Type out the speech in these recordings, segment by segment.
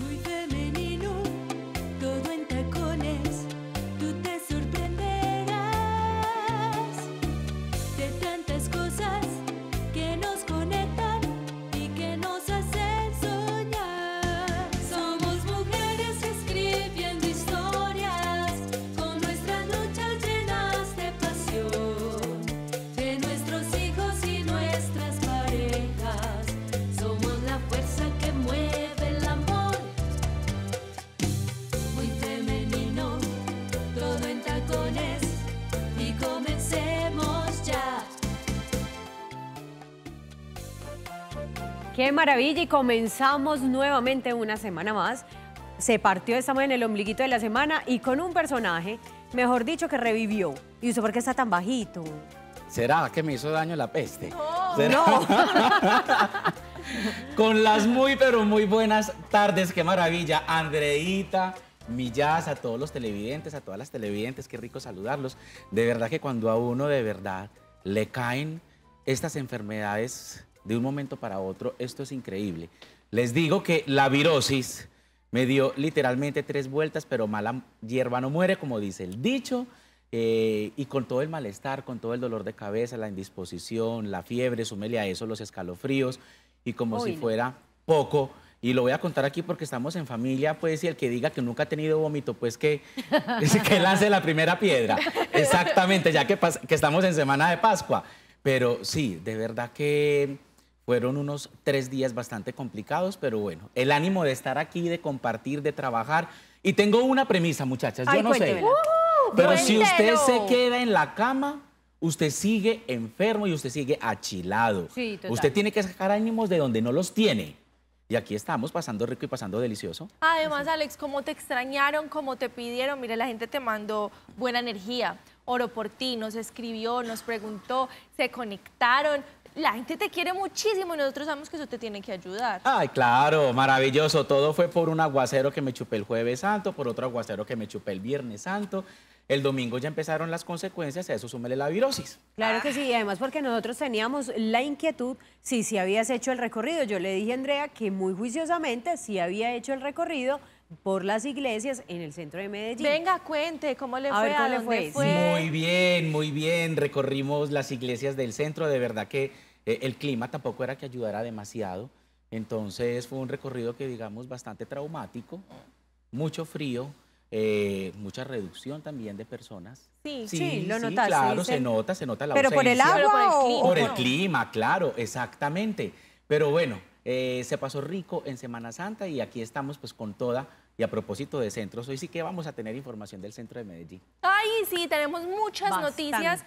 向いて Qué maravilla y comenzamos nuevamente una semana más. Se partió esta en el ombliguito de la semana y con un personaje, mejor dicho, que revivió. ¿Y usted por qué está tan bajito? ¿Será que me hizo daño la peste? No. con las muy, pero muy buenas tardes. Qué maravilla, Andreita. Millas a todos los televidentes, a todas las televidentes, qué rico saludarlos. De verdad que cuando a uno de verdad le caen estas enfermedades de un momento para otro. Esto es increíble. Les digo que la virosis me dio literalmente tres vueltas, pero mala hierba no muere, como dice el dicho. Eh, y con todo el malestar, con todo el dolor de cabeza, la indisposición, la fiebre, súmele a eso los escalofríos y como si fuera poco. Y lo voy a contar aquí porque estamos en familia, pues, y el que diga que nunca ha tenido vómito, pues que, que lance la primera piedra. Exactamente, ya que estamos en Semana de Pascua. Pero sí, de verdad que fueron unos tres días bastante complicados, pero bueno, el ánimo de estar aquí, de compartir, de trabajar. Y tengo una premisa, muchachas, yo no sé. ¡Uh! pero si usted se queda en la cama, usted sigue enfermo y usted sigue achilado. usted tiene que sacar ánimos de donde no los tiene. Y aquí estamos pasando rico y pasando delicioso. Además, Alex, cómo te extrañaron, cómo te pidieron. Mire, la gente te mandó buena energía. Oro por ti, nos escribió, nos preguntó, se conectaron la gente te quiere muchísimo y nosotros sabemos que eso te tiene que ayudar. Ay, claro, maravilloso. Todo fue por un aguacero que me chupé el jueves santo, por otro aguacero que me chupé el viernes santo. El domingo ya empezaron las consecuencias, a eso súmele la virosis. Claro que sí, además porque nosotros teníamos la inquietud si si habías hecho el recorrido. Yo le dije a Andrea que muy juiciosamente si había hecho el recorrido, por las iglesias en el centro de Medellín. Venga, cuente, ¿cómo le fue? Muy bien, muy bien. Recorrimos las iglesias del centro. De verdad que eh, el clima tampoco era que ayudara demasiado. Entonces fue un recorrido que digamos bastante traumático, mucho frío, eh, mucha reducción también de personas. Sí, sí, lo claro, se, nota, se nota la ¿Pero por el agua o por el clima? Por el clima, claro, exactamente. Pero bueno, eh, se pasó rico en Semana Santa y aquí estamos pues con toda. Y a propósito de centros, hoy sí que vamos a tener información del centro de Medellín. Ay, sí, tenemos muchas noticias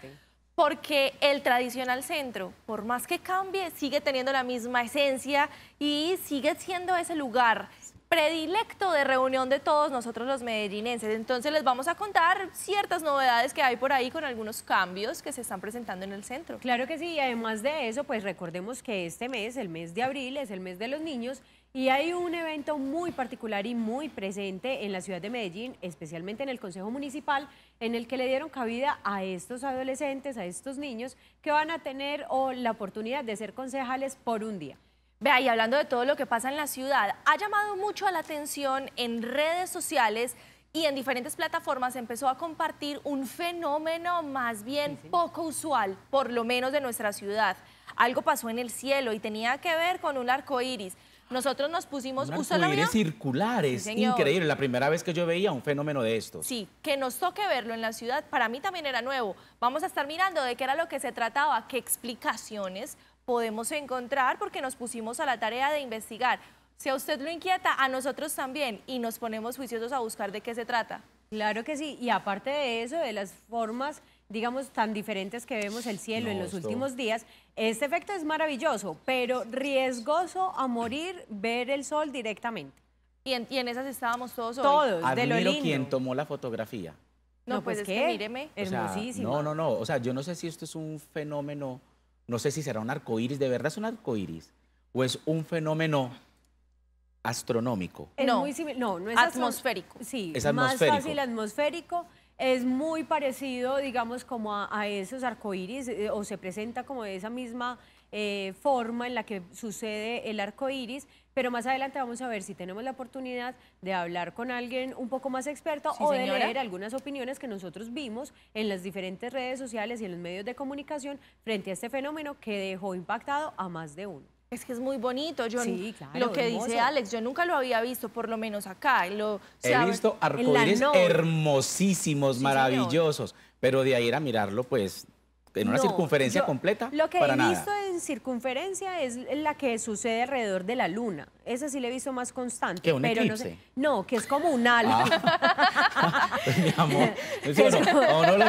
porque el tradicional centro, por más que cambie, sigue teniendo la misma esencia y sigue siendo ese lugar, predilecto de reunión de todos nosotros los medellinenses. Entonces les vamos a contar ciertas novedades que hay por ahí con algunos cambios que se están presentando en el centro. Claro que sí, y además de eso, pues recordemos que este mes, el mes de abril, es el mes de los niños y hay un evento muy particular y muy presente en la ciudad de Medellín, especialmente en el Consejo Municipal, en el que le dieron cabida a estos adolescentes, a estos niños que van a tener la oportunidad de ser concejales por un día. Vea, y hablando de todo lo que pasa en la ciudad, ha llamado mucho la atención en redes sociales y en diferentes plataformas empezó a compartir un fenómeno más bien poco usual, por lo menos de nuestra ciudad. Algo pasó en el cielo y tenía que ver con un arco iris. Nosotros nos pusimos... Un arcoíris circular, increíble. La primera vez que yo veía un fenómeno de estos. Sí, que nos toque verlo en la ciudad, para mí también era nuevo. Vamos a estar mirando de qué era lo que se trataba, qué explicaciones podemos encontrar porque nos pusimos a la tarea de investigar. Si a usted lo inquieta, a nosotros también y nos ponemos juiciosos a buscar de qué se trata. Claro que sí, y aparte de eso, de las formas, digamos, tan diferentes que vemos el cielo en los últimos días, este efecto es maravilloso, pero riesgoso a morir ver el sol directamente. Y en, esas estábamos todos Todos, de lo lindo. quien tomó la fotografía. No, pues, pues que míreme, o hermosísimo. No, no, no, o sea, yo no sé si esto es un fenómeno no sé si será un arco de verdad es un arco o es un fenómeno astronómico. No, no, es atmosférico. Sí, es más fácil atmosférico. Es muy parecido, digamos, como a, esos arcoíris, eh, o se presenta como de esa misma eh, forma en la que sucede el arcoíris, pero más adelante vamos a ver si tenemos la oportunidad de hablar con alguien un poco más experto o de leer algunas opiniones que nosotros vimos en las diferentes redes sociales y en los medios de comunicación frente a este fenómeno que dejó impactado a más de uno. Es que es muy bonito, yo lo que dice Alex, yo nunca lo había visto, por lo menos acá. Lo, He visto arcoíris hermosísimos, maravillosos, pero de ahí a mirarlo, pues en una circunferencia completa. Lo que he visto en circunferencia es la que sucede alrededor de la luna. Esa sí la he visto más constante. ¿Que un pero eclipse? No, que es como un halo. Ah. Pues, mi amor, o no? lo,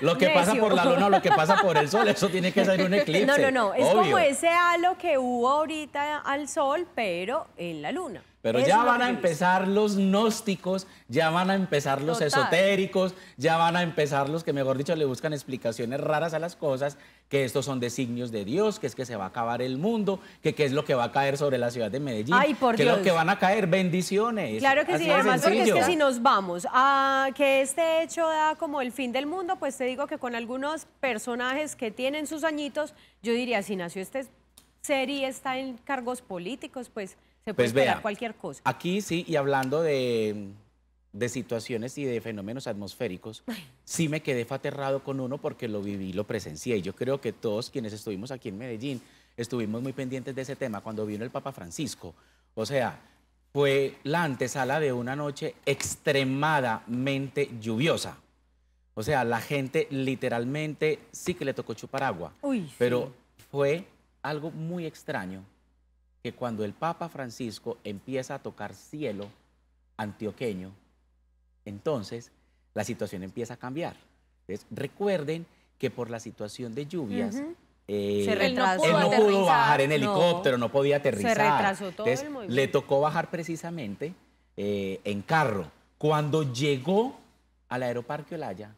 lo, que pasa por la luna o lo que pasa por el sol, eso tiene que ser un eclipse. No, no, no, es como ese halo que hubo ahorita al sol, pero en la luna. Pero ya van a empezar los gnósticos, ya van a empezar los esotéricos, ya van a empezar los que, mejor dicho, le buscan explicaciones raras a las cosas, que estos son designios de Dios, que es que se va a acabar el mundo, que qué es lo que va a caer sobre la ciudad de Medellín, Ay, por que lo que van a caer, bendiciones. Claro que sí, además porque es que si nos vamos a que este hecho da como el fin del mundo, pues te digo que con algunos personajes que tienen sus añitos, yo diría, si nació este serie está en cargos políticos, pues... Se puede pues esperar cualquier cosa. Aquí sí, y hablando de, de situaciones y de fenómenos atmosféricos, sí me quedé aterrado con uno porque lo viví, lo presencié. Y yo creo que todos quienes estuvimos aquí en Medellín estuvimos muy pendientes de ese tema cuando vino el Papa Francisco. O sea, fue la antesala de una noche extremadamente lluviosa. O sea, la gente literalmente sí que le tocó chupar agua. pero fue algo muy extraño que cuando el Papa Francisco empieza a tocar cielo antioqueño, entonces la situación empieza a cambiar. recuerden que por la situación de lluvias, eh, él no, pudo, bajar en helicóptero, no, podía aterrizar. Se retrasó todo le tocó bajar precisamente eh, en carro. Cuando llegó al aeroparque Olaya,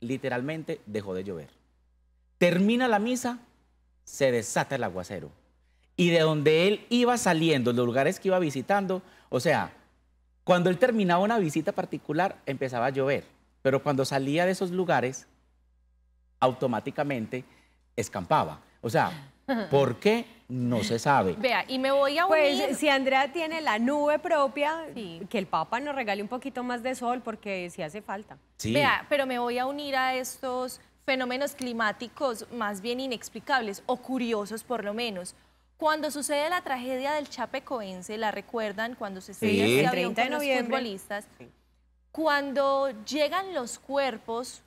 literalmente dejó de llover. Termina la misa, se desata el aguacero y de donde él iba saliendo, los lugares que iba visitando. O sea, cuando él terminaba una visita particular, empezaba a llover, pero cuando salía de esos lugares, automáticamente escampaba. O sea, ¿por qué? No se sabe. Vea, y me voy a pues, unir. Pues si Andrea tiene la nube propia, que el Papa nos regale un poquito más de sol, porque si hace falta. Vea, pero me voy a unir a estos fenómenos climáticos más bien inexplicables o curiosos por lo menos. Cuando sucede la tragedia del Chapecoense, la recuerdan cuando se sella sí. el 30 de Los futbolistas. Cuando llegan los cuerpos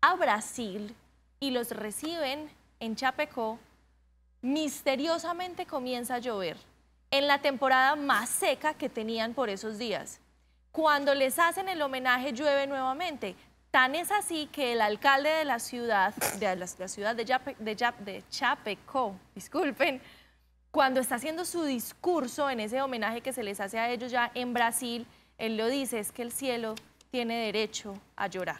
a Brasil y los reciben en Chapecó, misteriosamente comienza a llover en la temporada más seca que tenían por esos días. Cuando les hacen el homenaje llueve nuevamente. Tan es así que el alcalde de la ciudad, de la, ciudad de, de, de Chapeco, disculpen, cuando está haciendo su discurso en ese homenaje que se les hace a ellos ya en Brasil, él lo dice, es que el cielo tiene derecho a llorar.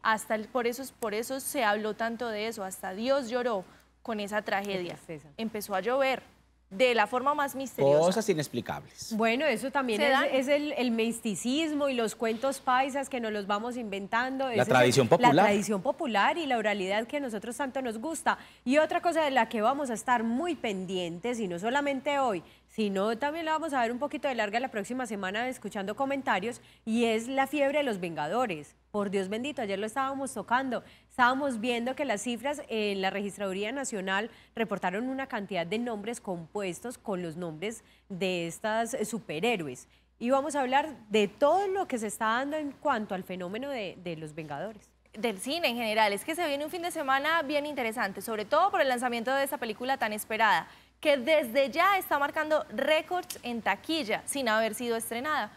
Hasta por, eso, por eso se habló tanto de eso, hasta Dios lloró con esa tragedia. Empezó a llover, de la forma más misteriosa. Cosas inexplicables. Bueno, eso también es, el, misticismo y los cuentos paisas que nos los vamos inventando. La tradición popular. La tradición popular y la oralidad que a nosotros tanto nos gusta. Y otra cosa de la que vamos a estar muy pendientes, y no solamente hoy, sino también la vamos a ver un poquito de larga la próxima semana escuchando comentarios, y es la fiebre de los Vengadores. Por Dios bendito, ayer lo estábamos tocando. Estábamos viendo que las cifras en la Registraduría Nacional reportaron una cantidad de nombres compuestos con los nombres de estas eh, superhéroes. Y vamos a hablar de todo lo que se está dando en cuanto al fenómeno de, de los Vengadores del cine en general. Es que se viene un fin de semana bien interesante, sobre todo por el lanzamiento de esta película tan esperada, que desde ya está marcando récords en taquilla sin haber sido estrenada.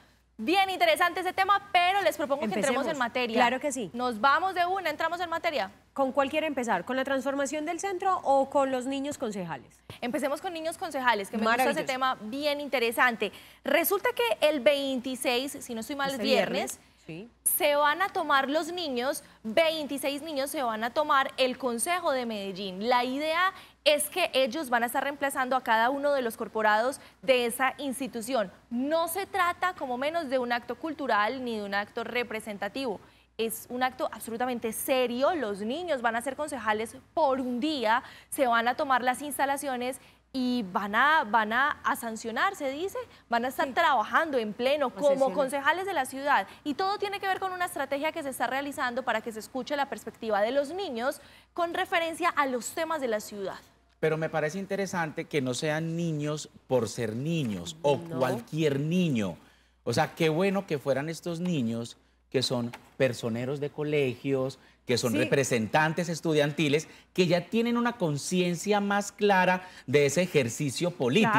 Bien interesante ese tema, pero les propongo que entremos en materia. Claro que sí. Nos vamos de una, entramos en materia. ¿Con cuál quiere empezar? ¿Con la transformación del centro o con los niños concejales? Empecemos con niños concejales, que me gusta ese tema bien interesante. Resulta que el 26, si no estoy mal, este es viernes, se van a tomar los niños, 26 niños se van a tomar el Consejo de Medellín. La idea es que ellos van a estar reemplazando a cada uno de los corporados de esa institución. No se trata como menos de un acto cultural ni de un acto representativo. Es un acto absolutamente serio. Los niños van a ser concejales por un día, se van a tomar las instalaciones y van a, van a, sancionar, se dice, van a estar trabajando en pleno como concejales de la ciudad. Y todo tiene que ver con una estrategia que se está realizando para que se escuche la perspectiva de los niños con referencia a los temas de la ciudad pero me parece interesante que no sean niños por ser niños o cualquier niño. O sea, qué bueno que fueran estos niños que son personeros de colegios, que son representantes estudiantiles, que ya tienen una conciencia más clara de ese ejercicio político.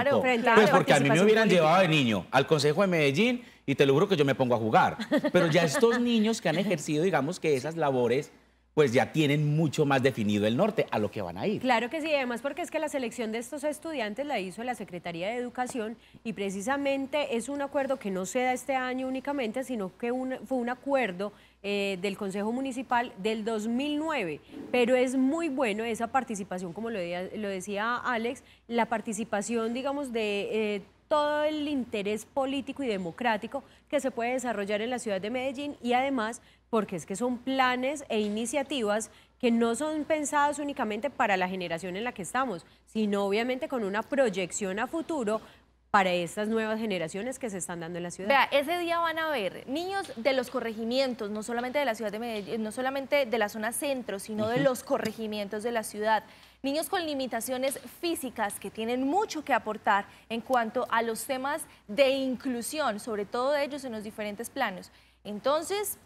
pues porque a mí me hubieran llevado de niño al Consejo de Medellín y te lo juro que yo me pongo a jugar. Pero ya estos niños que han ejercido, digamos que esas labores pues ya tienen mucho más definido el norte a lo que van a ir. Claro que sí, además porque es que la selección de estos estudiantes la hizo la Secretaría de Educación y precisamente es un acuerdo que no se da este año únicamente, sino que fue un acuerdo eh, del Consejo Municipal del 2009, pero es muy bueno esa participación, como lo, decía Alex, la participación, digamos, de... Eh, todo el interés político y democrático que se puede desarrollar en la ciudad de Medellín y además porque es que son planes e iniciativas que no son pensados únicamente para la generación en la que estamos, sino obviamente con una proyección a futuro para estas nuevas generaciones que se están dando en la ciudad. Vea, ese día van a ver niños de los corregimientos, no solamente de la ciudad de Medellín, no solamente de la zona centro, sino de los corregimientos de la ciudad. Niños con limitaciones físicas que tienen mucho que aportar en cuanto a los temas de inclusión, sobre todo de ellos en los diferentes planos. Entonces,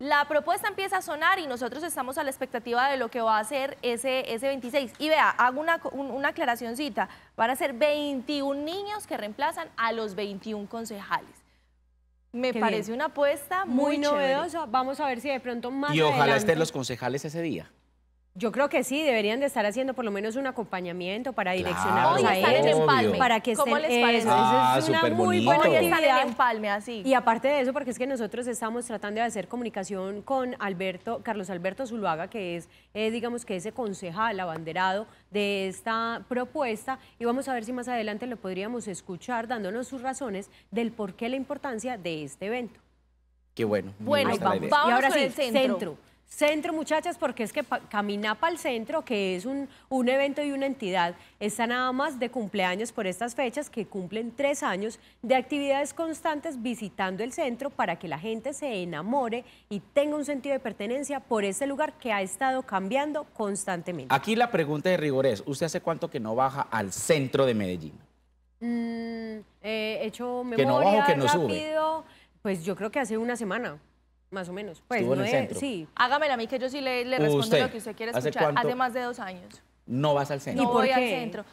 la propuesta empieza a sonar y nosotros estamos a la expectativa de lo que va a ser ese, 26. Y vea, hago una, aclaracióncita. Van a ser 21 niños que reemplazan a los 21 concejales. Me parece una apuesta muy, novedosa. Vamos a ver si de pronto más Y ojalá estén los concejales ese día. Yo creo que sí, deberían de estar haciendo por lo menos un acompañamiento para direccionarlos a ellos. Para que estén, ah, ¿Cómo les parece? es una muy buena así. Y aparte de eso, porque es que nosotros estamos tratando de hacer comunicación con Alberto, Carlos Alberto Zuluaga, que es, eh, digamos que ese concejal abanderado de esta propuesta, y vamos a ver si más adelante lo podríamos escuchar dándonos sus razones del por qué la importancia de este evento. Qué bueno. Bueno, vamos, vamos el centro. Centro, muchachas, porque es que Camina al Centro, que es un, evento y una entidad, está nada más de cumpleaños por estas fechas, que cumplen tres años de actividades constantes visitando el centro para que la gente se enamore y tenga un sentido de pertenencia por ese lugar que ha estado cambiando constantemente. Aquí la pregunta de rigor es, ¿usted hace cuánto que no baja al centro de Medellín? Mm, eh, hecho memoria que no bajo, que no rápido, pues yo creo que hace una semana. Más o menos. Pues, sí. Hágamela a mí que yo sí le, respondo lo que usted quiere escuchar. Hace más de dos años. No vas al centro. No por voy al centro.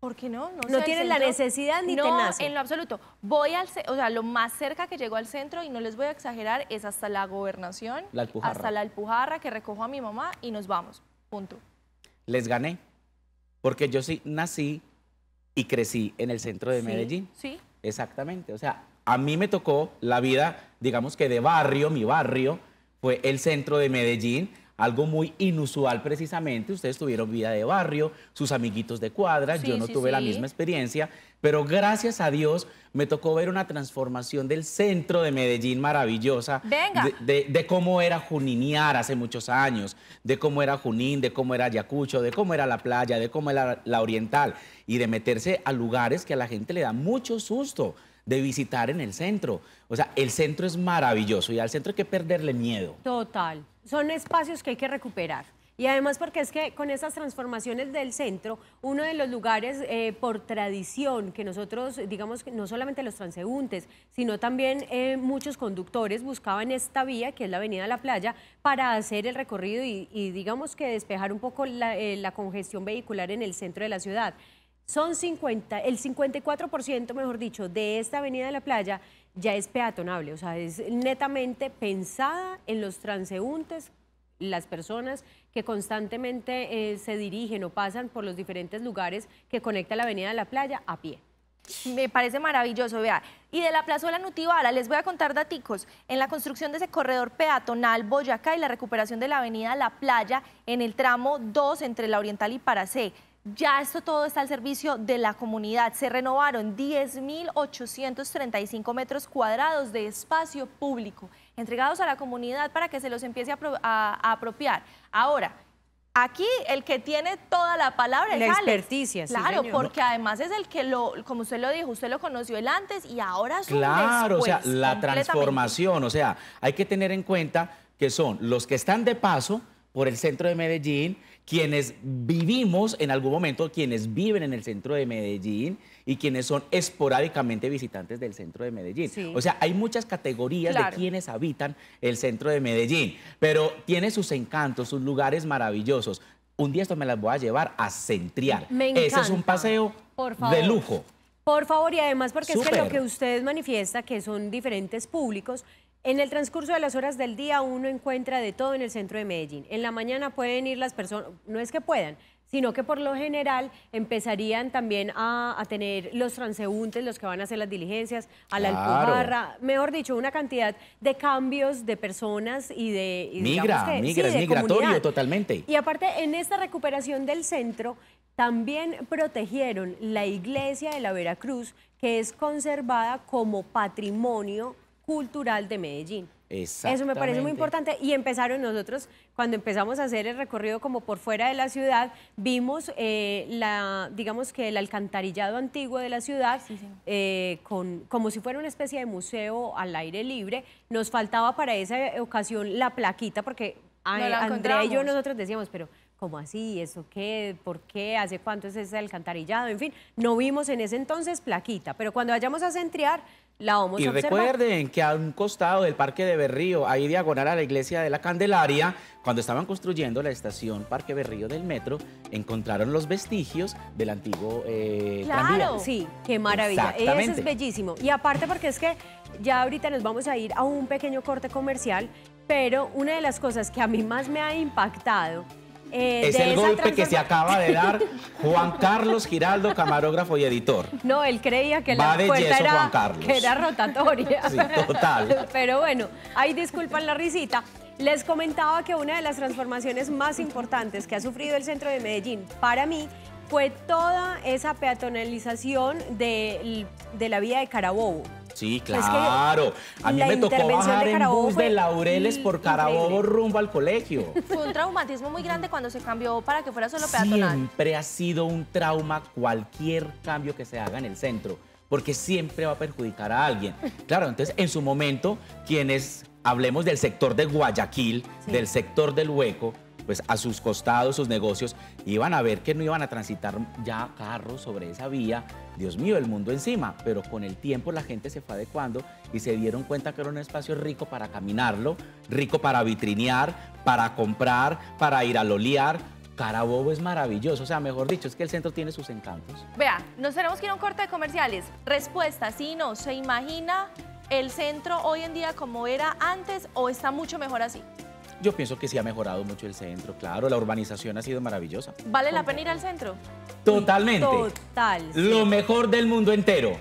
¿Por qué no? No, sé, tienes la necesidad ni te no, en lo absoluto. Voy al, centro, o sea, lo más cerca que llego al centro, y no les voy a exagerar, es hasta la gobernación, hasta la Alpujarra, que recojo a mi mamá y nos vamos. Punto. Les gané. Porque yo sí nací y crecí en el centro de Medellín. Sí. Exactamente. O sea, a mí me tocó la vida, digamos que de barrio, mi barrio, fue el centro de Medellín, algo muy inusual precisamente. Ustedes tuvieron vida de barrio, sus amiguitos de cuadra, yo no tuve la misma experiencia, pero gracias a Dios me tocó ver una transformación del centro de Medellín maravillosa. De, cómo era Juniniar hace muchos años, de cómo era Junín, de cómo era Ayacucho, de cómo era la playa, de cómo era la oriental, y de meterse a lugares que a la gente le da mucho susto de visitar en el centro. O sea, el centro es maravilloso y al centro hay que perderle miedo. Total. Son espacios que hay que recuperar. Y además porque es que con esas transformaciones del centro, uno de los lugares eh, por tradición que nosotros, digamos, no solamente los transeúntes, sino también eh, muchos conductores buscaban esta vía, que es la Avenida La Playa, para hacer el recorrido y, digamos que despejar un poco eh, la congestión vehicular en el centro de la ciudad. Son 50, el 54%, mejor dicho, de esta avenida de la playa ya es peatonable, o sea, es netamente pensada en los transeúntes, las personas que constantemente eh, se dirigen o pasan por los diferentes lugares que conecta la avenida de la playa a pie. Me parece maravilloso, vea. Y de la plazuela Nutibara, les voy a contar daticos. En la construcción de ese corredor peatonal Boyacá y la recuperación de la avenida La Playa en el tramo 2 entre la Oriental y Paracé. Ya esto todo está al servicio de la comunidad. Se renovaron 10.835 metros cuadrados de espacio público entregados a la comunidad para que se los empiece a, apropiar. Ahora, Aquí el que tiene toda la palabra la es experticia, Claro, porque además es el que lo, como usted lo dijo, usted lo conoció el antes y ahora es Claro, o sea, la transformación, o sea, hay que tener en cuenta que son los que están de paso por el centro de Medellín, quienes vivimos en algún momento, quienes viven en el centro de Medellín y quienes son esporádicamente visitantes del centro de Medellín. O sea, hay muchas categorías de quienes habitan el centro de Medellín, pero tiene sus encantos, sus lugares maravillosos. Un día esto me las voy a llevar a centriar. Me Ese es un paseo de lujo. Por favor, y además porque es que lo que ustedes manifiesta, que son diferentes públicos, en el transcurso de las horas del día uno encuentra de todo en el centro de Medellín. En la mañana pueden ir las personas, no es que puedan, sino que por lo general empezarían también a, tener los transeúntes, los que van a hacer las diligencias, a la claro. mejor dicho, una cantidad de cambios de personas y de... migra, migra, es migratorio totalmente. Y aparte, en esta recuperación del centro, también protegieron la iglesia de la Veracruz, que es conservada como patrimonio cultural de Medellín. Eso me parece muy importante. Y empezaron nosotros, cuando empezamos a hacer el recorrido como por fuera de la ciudad, vimos, eh, la, digamos que el alcantarillado antiguo de la ciudad, eh, con, como si fuera una especie de museo al aire libre. Nos faltaba para esa ocasión la plaquita, porque a, Andrea y yo nosotros decíamos, pero ¿cómo así? ¿Eso qué? ¿Por qué? ¿Hace cuánto es ese alcantarillado? En fin, no vimos en ese entonces plaquita, pero cuando vayamos a centriar, la vamos a observar. recuerden que a un costado del Parque de Berrío, ahí diagonal a la iglesia de la Candelaria, cuando estaban construyendo la estación Parque Berrío del metro, encontraron los vestigios del antiguo eh, Claro, sí, qué maravilla. Eso es bellísimo. Y aparte porque es que ya ahorita nos vamos a ir a un pequeño corte comercial pero una de las cosas que a mí más me ha impactado eh, es el golpe que se acaba de dar Juan Carlos Giraldo, camarógrafo y editor. No, él creía que la puerta era, rotatoria. Sí, total. Pero bueno, ahí disculpan la risita. Les comentaba que una de las transformaciones más importantes que ha sufrido el centro de Medellín para mí fue toda esa peatonalización de, de la vía de Carabobo. Sí, claro. a mí me tocó bajar en bus de Laureles por Carabobo rumbo al colegio. Fue un traumatismo muy grande cuando se cambió para que fuera solo peatonal. Siempre ha sido un trauma cualquier cambio que se haga en el centro, porque siempre va a perjudicar a alguien. Claro, entonces en su momento, quienes hablemos del sector de Guayaquil, del sector del Hueco, pues a sus costados, sus negocios, iban a ver que no iban a transitar ya carros sobre esa vía Dios mío, el mundo encima, pero con el tiempo la gente se fue adecuando y se dieron cuenta que era un espacio rico para caminarlo, rico para vitrinear, para comprar, para ir a lolear. Carabobo es maravilloso, o sea, mejor dicho, es que el centro tiene sus encantos. Vea, nos tenemos que ir a un corte de comerciales. Respuesta, sí, no, ¿se imagina el centro hoy en día como era antes o está mucho mejor así? Yo pienso que sí ha mejorado mucho el centro, claro, la urbanización ha sido maravillosa. ¿Vale la pena ir al centro? Totalmente. Total. Lo mejor del mundo entero.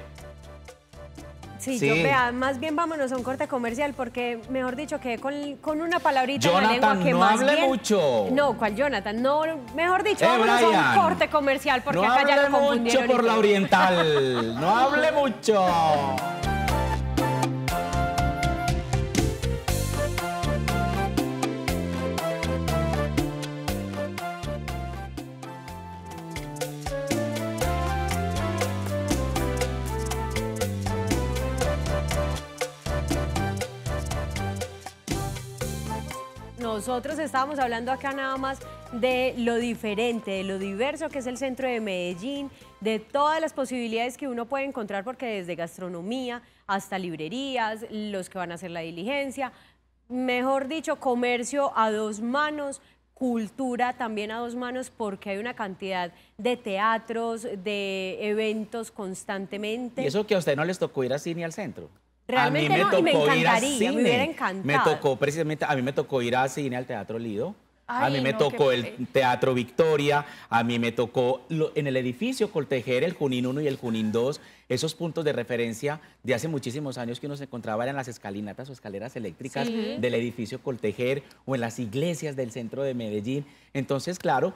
Sí, Yo, vea, más bien vámonos a un corte comercial porque, mejor dicho, que con, una palabrita en la lengua que no hable mucho. No, ¿cuál Jonathan? No, mejor dicho, eh, vámonos a un corte comercial porque acá ya lo confundieron. No hable mucho por la oriental, no hable mucho. nosotros estábamos hablando acá nada más de lo diferente, de lo diverso que es el centro de Medellín, de todas las posibilidades que uno puede encontrar, porque desde gastronomía hasta librerías, los que van a hacer la diligencia, mejor dicho, comercio a dos manos, cultura también a dos manos porque hay una cantidad de teatros, de eventos constantemente. ¿Y eso que a usted no les tocó ir así ni al centro? Realmente a mí me tocó ir a cine. me Me tocó precisamente, a mí me tocó ir a cine al Teatro Lido. a mí me tocó el Teatro Victoria, a mí me tocó en el edificio Coltejer, el Junín 1 y el Junín 2, esos puntos de referencia de hace muchísimos años que uno se encontraba en las escalinatas o escaleras eléctricas del edificio Coltejer o en las iglesias del centro de Medellín. Entonces, claro,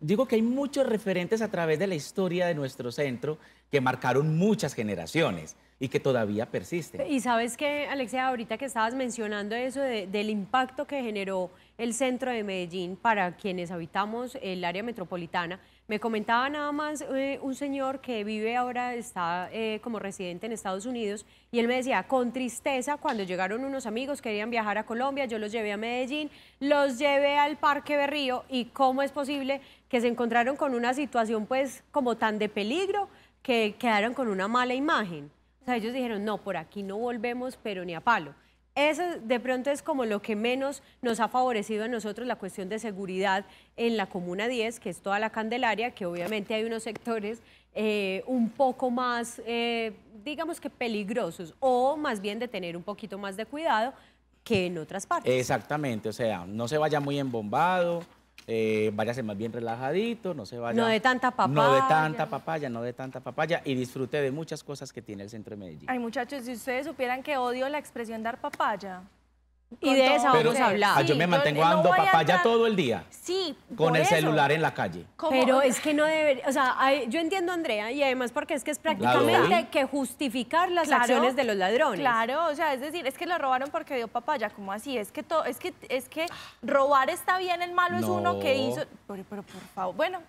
digo que hay muchos referentes a través de la historia de nuestro centro que marcaron muchas generaciones y que todavía persiste. Y sabes que, Alexia, ahorita que estabas mencionando eso del impacto que generó el centro de Medellín para quienes habitamos el área metropolitana, me comentaba nada más eh, un señor que vive ahora, está eh, como residente en Estados Unidos, y él me decía, con tristeza, cuando llegaron unos amigos, querían viajar a Colombia, yo los llevé a Medellín, los llevé al Parque Berrío, y cómo es posible que se encontraron con una situación pues como tan de peligro que quedaron con una mala imagen. O sea, ellos dijeron, no, por aquí no volvemos, pero ni a palo. Eso de pronto es como lo que menos nos ha favorecido a nosotros la cuestión de seguridad en la Comuna 10, que es toda la Candelaria, que obviamente hay unos sectores eh, un poco más, eh, digamos que peligrosos, o más bien de tener un poquito más de cuidado que en otras partes. Exactamente, o sea, no se vaya muy embombado, eh, váyase más bien relajadito, no se vaya. No de tanta papaya. No de tanta papaya, no de tanta papaya y disfrute de muchas cosas que tiene el centro de Medellín. Ay, muchachos, si ustedes supieran que odio la expresión dar papaya. Y de eso ah, yo me mantengo ando dando papaya todo el día. Sí. Con el celular en la calle. Pero es que no debería. O sea, yo entiendo, Andrea, y además porque es que es prácticamente que justificar las acciones de los ladrones. Claro, o sea, es decir, es que la robaron porque dio papaya. ¿Cómo así? Es que todo, es que, es que robar está bien, el malo es uno que hizo. Pero, por favor, bueno.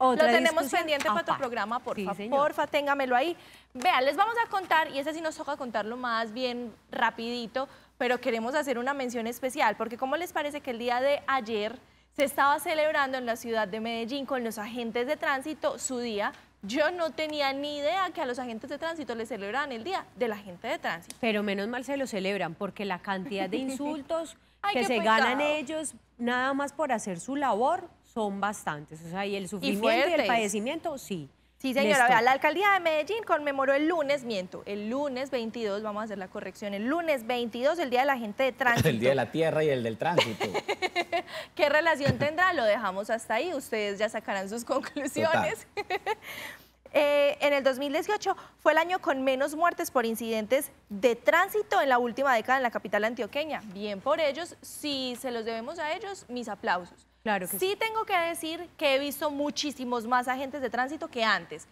lo tenemos pendiente para tu programa, por favor porfa, téngamelo ahí. Vea, les vamos a contar, y ese sí nos toca contarlo más bien rapidito, pero queremos hacer una mención especial, porque ¿cómo les parece que el día de ayer se estaba celebrando en la ciudad de Medellín con los agentes de tránsito su día yo no tenía ni idea que a los agentes de tránsito les celebran el Día de la gente de Tránsito. Pero menos mal se lo celebran, porque la cantidad de insultos que se ganan ellos nada más por hacer su labor son bastantes. O sea, y el sufrimiento y el padecimiento, sí. Sí, señora, la alcaldía de Medellín conmemoró el lunes, miento, el lunes 22, vamos a hacer la corrección, el lunes 22, el Día de la Gente de Tránsito. El Día de la Tierra y el del Tránsito. ¿Qué relación tendrá? Lo dejamos hasta ahí, ustedes ya sacarán sus conclusiones. Eh, en el 2018 fue el año con menos muertes por incidentes de tránsito en la última década en la capital antioqueña. Bien por ellos, si se los debemos a ellos, mis aplausos sí, tengo que decir que he visto muchísimos más agentes de tránsito que antes.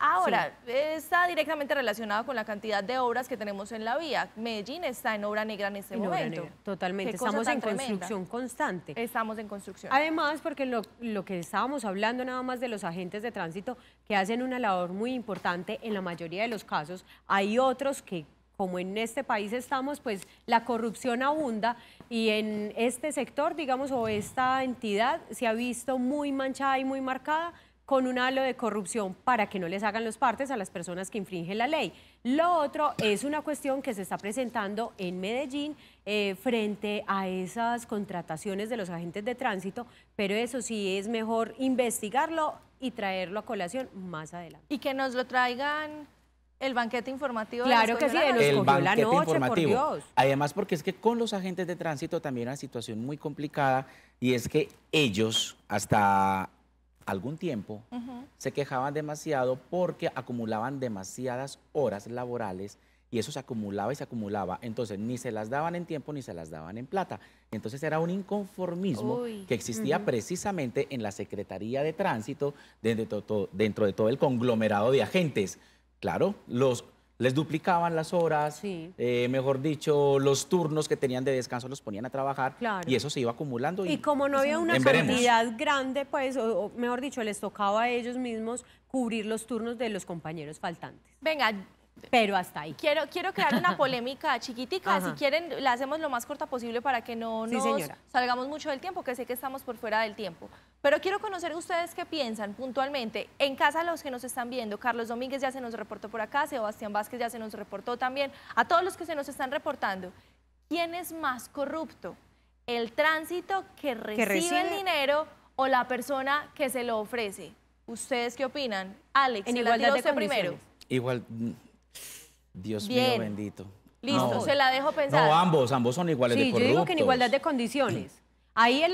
Ahora, está directamente relacionado con la cantidad de obras que tenemos en la vía. Medellín está en obra negra en este momento. Totalmente, estamos en construcción constante. Estamos en construcción. Además, porque lo, lo, que estábamos hablando nada más de los agentes de tránsito que hacen una labor muy importante en la mayoría de los casos, hay otros que como en este país estamos, pues la corrupción abunda y en este sector, digamos, o esta entidad se ha visto muy manchada y muy marcada con un halo de corrupción para que no les hagan los partes a las personas que infringen la ley. Lo otro es una cuestión que se está presentando en Medellín eh, frente a esas contrataciones de los agentes de tránsito, pero eso sí es mejor investigarlo y traerlo a colación más adelante. Y que nos lo traigan el banquete informativo. Claro que sí, el banquete informativo. Además, porque es que con los agentes de tránsito también hay una situación muy complicada y es que ellos hasta algún tiempo se quejaban demasiado porque acumulaban demasiadas horas laborales y eso se acumulaba y se acumulaba. Entonces, ni se las daban en tiempo ni se las daban en plata. Entonces, era un inconformismo que existía precisamente en la Secretaría de Tránsito dentro de todo el conglomerado de agentes. Claro, los, les duplicaban las horas, eh, mejor dicho, los turnos que tenían de descanso los ponían a trabajar y eso se iba acumulando. Y, como no había una cantidad grande, pues, mejor dicho, les tocaba a ellos mismos cubrir los turnos de los compañeros faltantes. Venga, pero hasta ahí. Quiero, quiero crear una polémica chiquitica. Si quieren, la hacemos lo más corta posible para que no nos salgamos mucho del tiempo, que sé que estamos por fuera del tiempo. Pero quiero conocer ustedes qué piensan puntualmente. En casa, los que nos están viendo, Carlos Domínguez ya se nos reportó por acá, Sebastián Vázquez ya se nos reportó también. A todos los que se nos están reportando, ¿quién es más corrupto? ¿El tránsito que recibe, el dinero o la persona que se lo ofrece? ¿Ustedes qué opinan? Alex, en igualdad de primero. Igual, Dios mío bendito. Listo, se la dejo pensar. No, ambos, ambos son iguales de corruptos. yo digo que en igualdad de condiciones. Ahí el,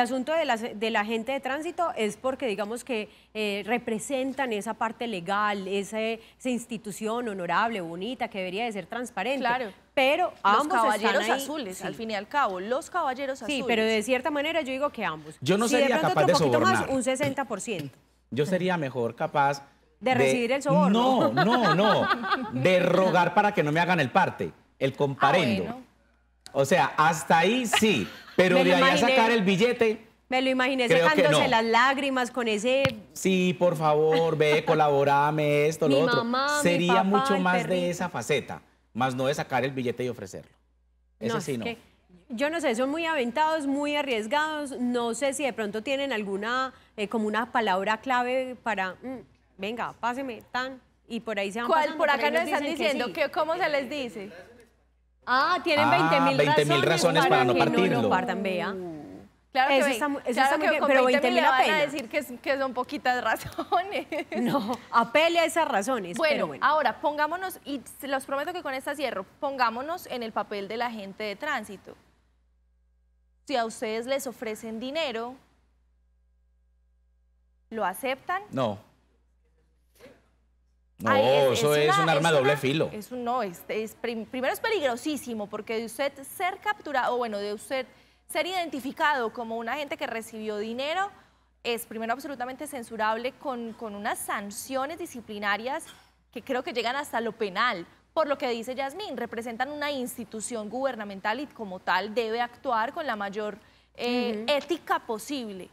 asunto de la, gente de tránsito es porque, digamos que eh, representan esa parte legal, esa, institución honorable, bonita, que debería de ser transparente. Claro. Pero los caballeros están ahí, azules, al fin y al cabo, los caballeros azules. Sí, pero de cierta manera yo digo que ambos. Yo no sería capaz de sobornar. un 60%. Yo sería mejor capaz de recibir el soborno. No, no, no. De rogar para que no me hagan el parte, el comparendo. Ah, o sea, hasta ahí sí, pero de ahí a sacar el billete. Me lo imaginé sacándose las lágrimas con ese... Sí, por favor, ve, colaborame, esto, lo otro. Sería mucho más de esa faceta, más no de sacar el billete y ofrecerlo. Eso sí, no. yo no sé, son muy aventados, muy arriesgados. No sé si de pronto tienen alguna, eh, como una palabra clave para... Mm, venga, páseme, tan, y por ahí se van ¿Cuál? Por acá nos están diciendo, ¿cómo se les dice? Ah, tienen 20.000 ah, 20 razones, razones, para, no partirlo. no lo partan, vea. Uh, claro que, eso claro está muy que bien, con pero 20 mil van a decir que, son poquitas razones. No, apele a esas razones. Bueno, bueno, ahora pongámonos, y los prometo que con esta cierro, pongámonos en el papel de la gente de tránsito. Si a ustedes les ofrecen dinero, ¿lo aceptan? No. No, eso es, un arma doble filo. Eso no, es, primero es peligrosísimo porque de usted ser capturado, o bueno, de usted ser identificado como un agente que recibió dinero, es primero absolutamente censurable con, unas sanciones disciplinarias que creo que llegan hasta lo penal. Por lo que dice Yasmín, representan una institución gubernamental y como tal debe actuar con la mayor eh, ética posible.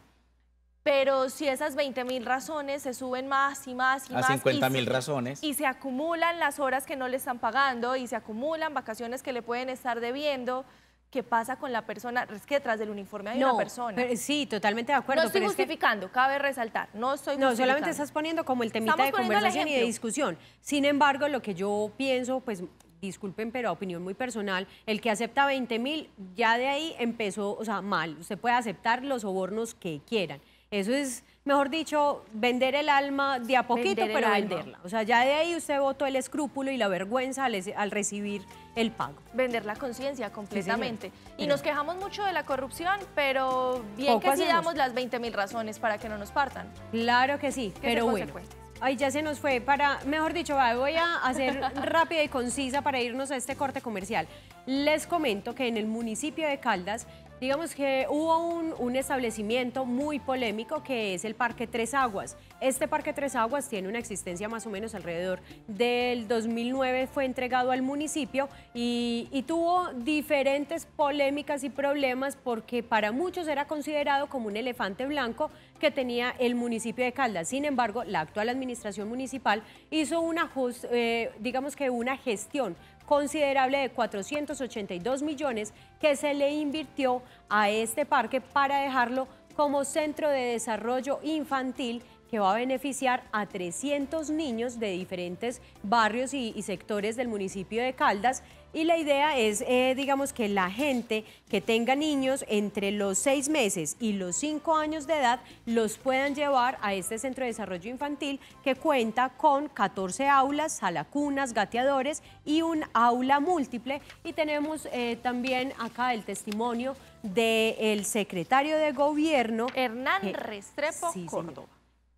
Pero si esas 20 mil razones se suben más y más y más. A razones. Y se acumulan las horas que no le están pagando y se acumulan vacaciones que le pueden estar debiendo. ¿Qué pasa con la persona? Es que detrás del uniforme hay una persona. Pero, sí, totalmente de acuerdo. No estoy justificando, cabe resaltar. No estoy No, solamente estás poniendo como el temita de conversación y de discusión. Sin embargo, lo que yo pienso, pues disculpen, pero opinión muy personal, el que acepta 20 mil, ya de ahí empezó, o sea, mal. Usted puede aceptar los sobornos que quieran. Eso es, mejor dicho, vender el alma de a poquito, pero venderla. O sea, ya de ahí usted votó el escrúpulo y la vergüenza al, recibir el pago. Vender la conciencia completamente. y nos quejamos mucho de la corrupción, pero bien que sí damos las 20 mil razones para que no nos partan. Claro que sí, pero bueno. Ay, ya se nos fue para, mejor dicho, voy a hacer rápida y concisa para irnos a este corte comercial. Les comento que en el municipio de Caldas Digamos que hubo un, establecimiento muy polémico que es el Parque Tres Aguas. Este Parque Tres Aguas tiene una existencia más o menos alrededor del 2009, fue entregado al municipio y, tuvo diferentes polémicas y problemas porque para muchos era considerado como un elefante blanco que tenía el municipio de Caldas. Sin embargo, la actual administración municipal hizo una, eh, digamos que una gestión considerable de 482 millones que se le invirtió a este parque para dejarlo como centro de desarrollo infantil que va a beneficiar a 300 niños de diferentes barrios y, sectores del municipio de Caldas y la idea es, eh, digamos, que la gente que tenga niños entre los seis meses y los cinco años de edad los puedan llevar a este centro de desarrollo infantil que cuenta con 14 aulas, salacunas, gateadores y un aula múltiple. Y tenemos eh, también acá el testimonio del secretario de gobierno. Hernán Restrepo Córdoba.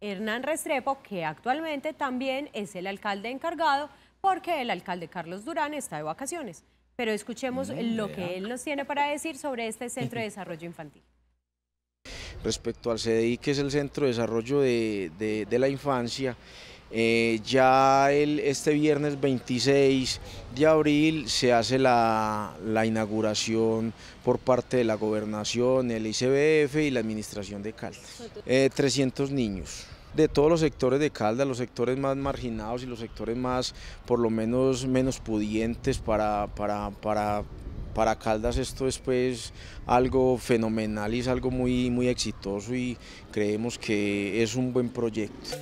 Hernán Restrepo, que actualmente también es el alcalde encargado porque el alcalde Carlos Durán está de vacaciones. Pero escuchemos mm, lo que él nos tiene para decir sobre este Centro de Desarrollo Infantil. Respecto al CDI, que es el Centro de Desarrollo de, la Infancia, eh, ya este viernes 26 de abril se hace la, inauguración por parte de la gobernación, el ICBF y la administración de Caldas. 300 eh, niños de todos los sectores de Caldas, los sectores más marginados y los sectores más, por lo menos, menos pudientes para, para, para Caldas esto es pues algo fenomenal y es algo muy, muy exitoso y creemos que es un buen proyecto.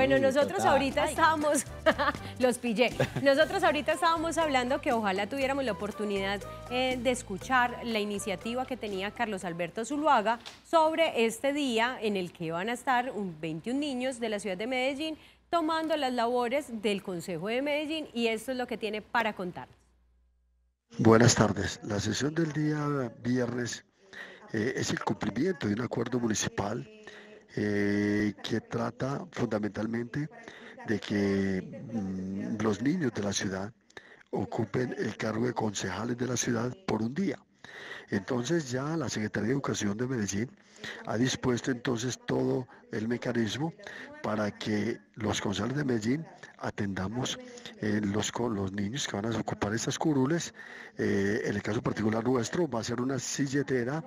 Bueno, nosotros ahorita estábamos, los pillé, nosotros ahorita estábamos hablando que ojalá tuviéramos la oportunidad eh, de escuchar la iniciativa que tenía Carlos Alberto Zuluaga sobre este día en el que van a estar 21 niños de la ciudad de Medellín tomando las labores del Consejo de Medellín y esto es lo que tiene para contar. Buenas tardes. La sesión del día viernes eh, es el cumplimiento de un acuerdo municipal eh, que trata fundamentalmente de que mm, los niños de la ciudad ocupen el cargo de concejales de la ciudad por un día. Entonces ya la Secretaría de Educación de Medellín ha dispuesto entonces todo el mecanismo para que los concejales de Medellín atendamos eh, los, los niños que van a ocupar estas curules. Eh, en el caso particular nuestro va a ser una silletera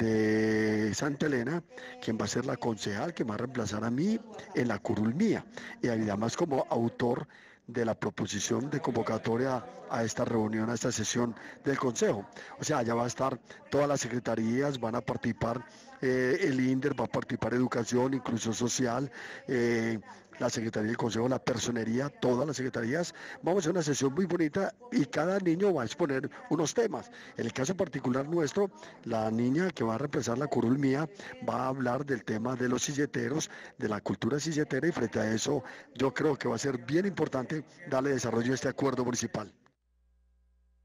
de Santa Elena, quien va a ser la concejal, que va a reemplazar a mí en la curul mía. Y además como autor de la proposición de convocatoria a esta reunión, a esta sesión del Consejo. O sea, ya va a estar todas las secretarías, van a participar eh, el INDER, va a participar Educación, Inclusión Social, eh, la Secretaría del Consejo, la Personería, todas las secretarías. Vamos a una sesión muy bonita y cada niño va a exponer unos temas. En el caso particular nuestro, la niña que va a represar la curul mía va a hablar del tema de los silleteros, de la cultura silletera y frente a eso yo creo que va a ser bien importante darle desarrollo a este acuerdo municipal.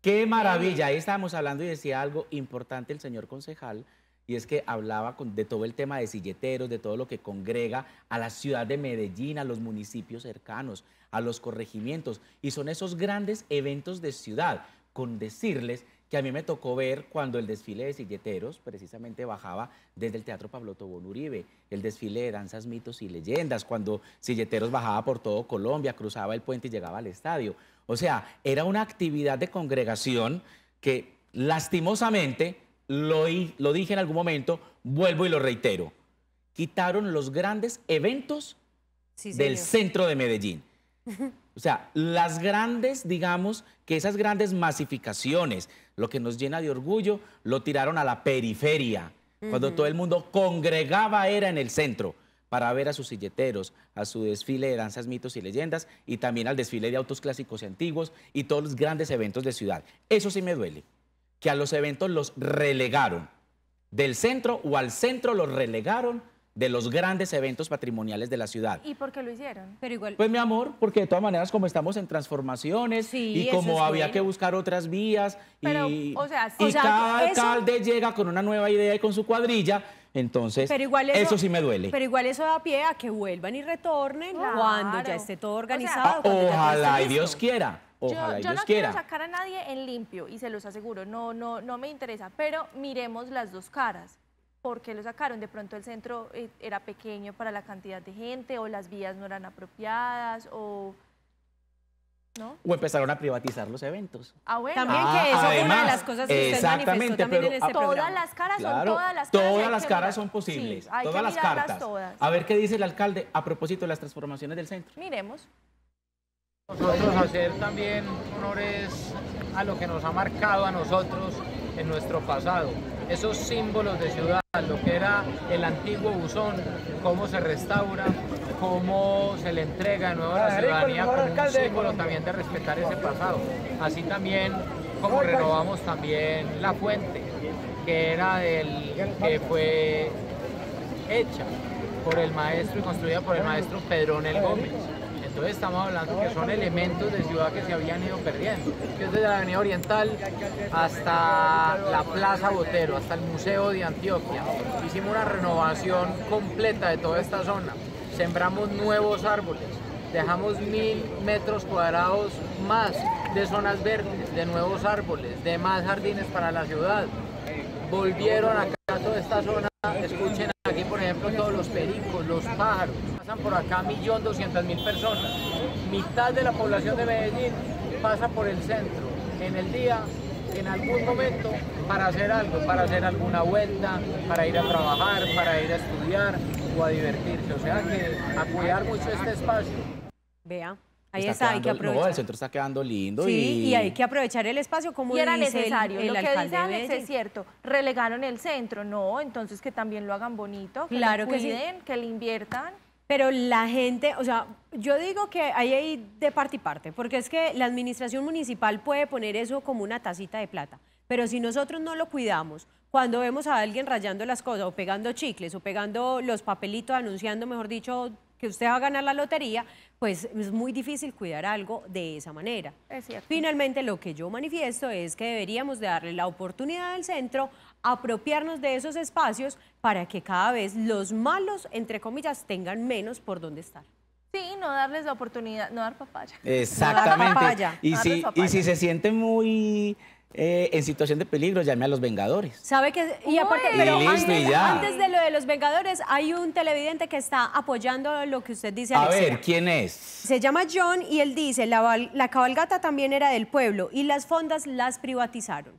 Qué maravilla, ahí estábamos hablando y decía algo importante el señor concejal y es que hablaba de todo el tema de silleteros, de todo lo que congrega a la ciudad de Medellín, a los municipios cercanos, a los corregimientos, y son esos grandes eventos de ciudad, con decirles que a mí me tocó ver cuando el desfile de silleteros precisamente bajaba desde el Teatro Pablo Tobón Uribe, el desfile de danzas, mitos y leyendas, cuando silleteros bajaba por todo Colombia, cruzaba el puente y llegaba al estadio. O sea, era una actividad de congregación que lastimosamente lo, dije en algún momento, vuelvo y lo reitero. Quitaron los grandes eventos del centro de Medellín. O sea, las grandes, digamos, que esas grandes masificaciones, lo que nos llena de orgullo, lo tiraron a la periferia, cuando todo el mundo congregaba era en el centro para ver a sus silleteros, a su desfile de danzas, mitos y leyendas, y también al desfile de autos clásicos y antiguos y todos los grandes eventos de ciudad. Eso sí me duele que a los eventos los relegaron del centro o al centro los relegaron de los grandes eventos patrimoniales de la ciudad. ¿Y por qué lo hicieron? Pero Pues mi amor, porque de todas maneras como estamos en transformaciones y como había que buscar otras vías y, o alcalde llega con una nueva idea y con su cuadrilla, entonces pero igual eso, sí me duele. Pero igual eso da pie a que vuelvan y retornen cuando ya esté todo organizado. Ah, ojalá y Dios quiera yo, no quiero sacar a nadie en limpio y se los aseguro, no, no, no me interesa, pero miremos las dos caras. ¿Por qué lo sacaron? De pronto el centro eh, era pequeño para la cantidad de gente o las vías no eran apropiadas o... ¿No? O empezaron a privatizar los eventos. Ah, bueno. También ah, que eso es una de las cosas que usted manifestó también en este ah, Todas las caras son todas las caras. son posibles. todas las cartas. A ver qué dice el alcalde a propósito de las transformaciones del centro. Miremos. Nosotros hacer también honores a lo que nos ha marcado a nosotros en nuestro pasado, esos símbolos de ciudad, lo que era el antiguo buzón, cómo se restaura, cómo se le entrega a la ciudadanía un símbolo también de respetar ese pasado. Así también como renovamos también la fuente, que era del que fue hecha por el maestro y construida por el maestro Pedronel Gómez. Entonces estamos hablando que son elementos de ciudad que se habían ido perdiendo, desde la Avenida Oriental hasta la Plaza Botero, hasta el Museo de Antioquia. Hicimos una renovación completa de toda esta zona, sembramos nuevos árboles, dejamos mil metros cuadrados más de zonas verdes, de nuevos árboles, de más jardines para la ciudad. Volvieron acá toda esta zona Escuchen aquí, por ejemplo, todos los pericos, los pájaros. Pasan por acá 1.200.000 personas. Mitad de la población de Medellín pasa por el centro en el día, en algún momento, para hacer algo, para hacer alguna vuelta, para ir a trabajar, para ir a estudiar o a divertirse. O sea que cuidar mucho este espacio. Vea. Ahí está, hay que aprovechar. el centro está quedando lindo. Sí, y... hay que aprovechar el espacio como y era necesario. lo que dice Alex es cierto, relegaron el centro, no, entonces que también lo hagan bonito, que lo cuiden, que, lo inviertan. Pero la gente, o sea, yo digo que ahí hay de parte y parte, porque es que la administración municipal puede poner eso como una tacita de plata, pero si nosotros no lo cuidamos, cuando vemos a alguien rayando las cosas o pegando chicles o pegando los papelitos, anunciando, mejor dicho, que usted va a ganar la lotería, pues es muy difícil cuidar algo de esa manera. Finalmente, lo que yo manifiesto es que deberíamos de darle la oportunidad al centro apropiarnos de esos espacios para que cada vez los malos, entre comillas, tengan menos por dónde estar. Sí, no darles la oportunidad, no dar papaya. Exactamente. y, si, y si se sienten muy eh, en situación de peligro, llamé a los Vengadores. ¿Sabe que Y aparte, antes, de lo de los Vengadores, hay un televidente que está apoyando lo que usted dice, A ver, ¿quién es? Se llama John y él dice, la, la cabalgata también era del pueblo y las fondas las privatizaron.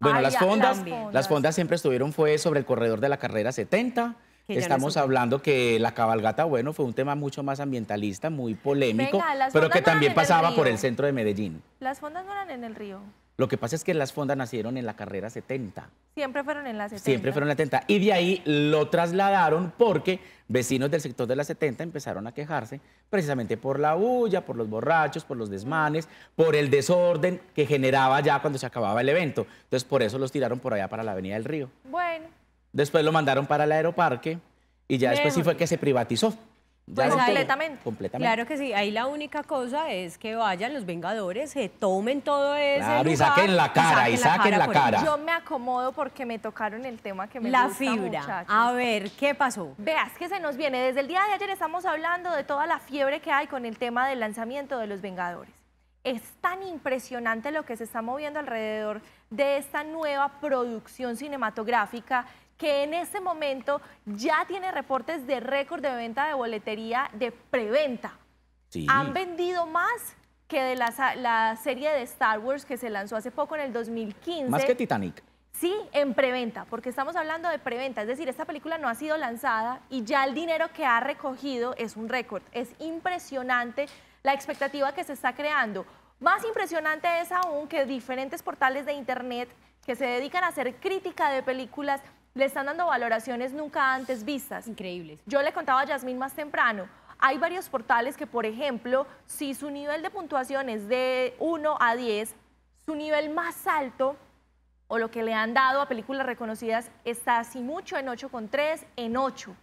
Bueno, las, fondas, las fondas siempre estuvieron, fue sobre el corredor de la carrera 70, Estamos hablando que la cabalgata, bueno, fue un tema mucho más ambientalista, muy polémico, pero que también pasaba por el centro de Medellín. Las fondas no eran en el río. Lo que pasa es que las fondas nacieron en la carrera 70. Siempre fueron en la 70. Siempre fueron en la 70. Y de ahí lo trasladaron porque vecinos del sector de la 70 empezaron a quejarse precisamente por la bulla, por los borrachos, por los desmanes, por el desorden que generaba ya cuando se acababa el evento. Entonces por eso los tiraron por allá para la Avenida del Río. Bueno. Después lo mandaron para el aeroparque y ya después sí fue que se privatizó. Pues completamente. Claro que sí, ahí la única cosa es que vayan los Vengadores, se tomen todo eso. Claro, y saquen la cara, y saquen, la, cara. Yo me acomodo porque me tocaron el tema que me la fibra. A ver, ¿qué pasó? Veas que se nos viene. Desde el día de ayer estamos hablando de toda la fiebre que hay con el tema del lanzamiento de los Vengadores. Es tan impresionante lo que se está moviendo alrededor de esta nueva producción cinematográfica que en este momento ya tiene reportes de récord de venta de boletería de preventa. Han vendido más que de la, la, serie de Star Wars que se lanzó hace poco en el 2015. Más que Titanic. Sí, en preventa, porque estamos hablando de preventa, es decir, esta película no ha sido lanzada y ya el dinero que ha recogido es un récord. Es impresionante la expectativa que se está creando. Más impresionante es aún que diferentes portales de Internet que se dedican a hacer crítica de películas le están dando valoraciones nunca antes vistas. Increíbles. Yo le contaba a Yasmín más temprano, hay varios portales que, por ejemplo, si su nivel de puntuación es de 1 a 10, su nivel más alto o lo que le han dado a películas reconocidas está así mucho en 8,3, en 8.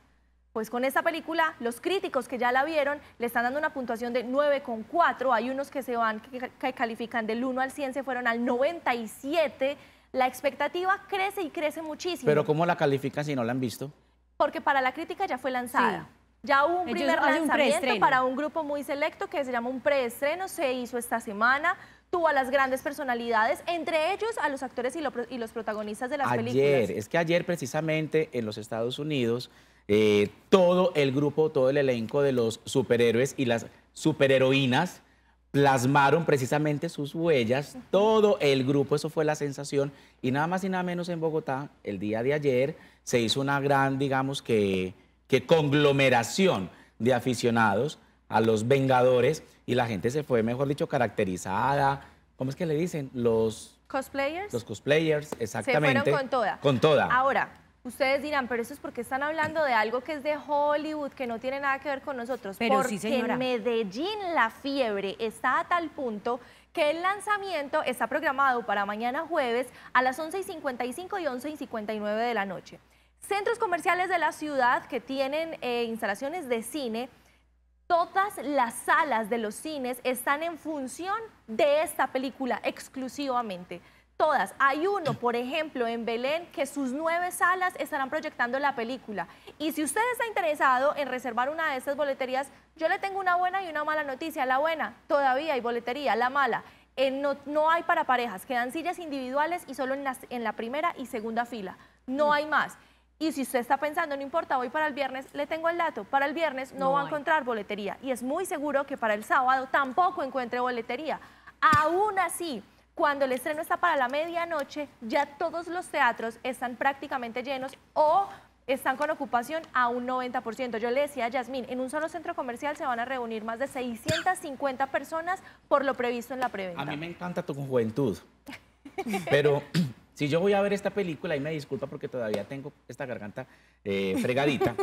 Pues con esta película, los críticos que ya la vieron le están dando una puntuación de 9,4. Hay unos que se van, que califican del 1 al 100, se fueron al 97. La expectativa crece y crece muchísimo. Pero ¿cómo la califican si no la han visto? Porque para la crítica ya fue lanzada. Ya hubo un primer lanzamiento para un grupo muy selecto que se llama un preestreno, se hizo esta semana, tuvo a las grandes personalidades, entre ellos a los actores y, los protagonistas de las películas. Ayer, es que ayer precisamente en los Estados Unidos eh, todo el grupo, todo el elenco de los superhéroes y las superheroínas plasmaron precisamente sus huellas, todo el grupo, eso fue la sensación, y nada más y nada menos en Bogotá, el día de ayer, se hizo una gran, digamos que, conglomeración de aficionados a los Vengadores, y la gente se fue, mejor dicho, caracterizada, ¿cómo es que le dicen? Los... Cosplayers. Los cosplayers, exactamente. Se fueron con toda. Con toda. Ahora, Ustedes dirán, pero eso es porque están hablando de algo que es de Hollywood, que no tiene nada que ver con nosotros. Pero porque en Medellín la fiebre está a tal punto que el lanzamiento está programado para mañana jueves a las 11.55 y 11.59 y de la noche. Centros comerciales de la ciudad que tienen eh, instalaciones de cine, todas las salas de los cines están en función de esta película exclusivamente todas. Hay uno, por ejemplo, en Belén, que sus nueve salas estarán proyectando la película. Y si usted está interesado en reservar una de estas boleterías, yo le tengo una buena y una mala noticia. La buena, todavía hay boletería, la mala. Eh, no, hay para parejas, quedan sillas individuales y solo en la, primera y segunda fila. No hay más. Y si usted está pensando, no importa, hoy para el viernes, le tengo el dato, para el viernes no, va a encontrar boletería. Y es muy seguro que para el sábado tampoco encuentre boletería. Aún así, cuando el estreno está para la medianoche, ya todos los teatros están prácticamente llenos o están con ocupación a un 90%. Yo le decía a Yasmín, en un solo centro comercial se van a reunir más de 650 personas por lo previsto en la preventa. A mí me encanta tu juventud, pero si yo voy a ver esta película, y me disculpa porque todavía tengo esta garganta eh, fregadita,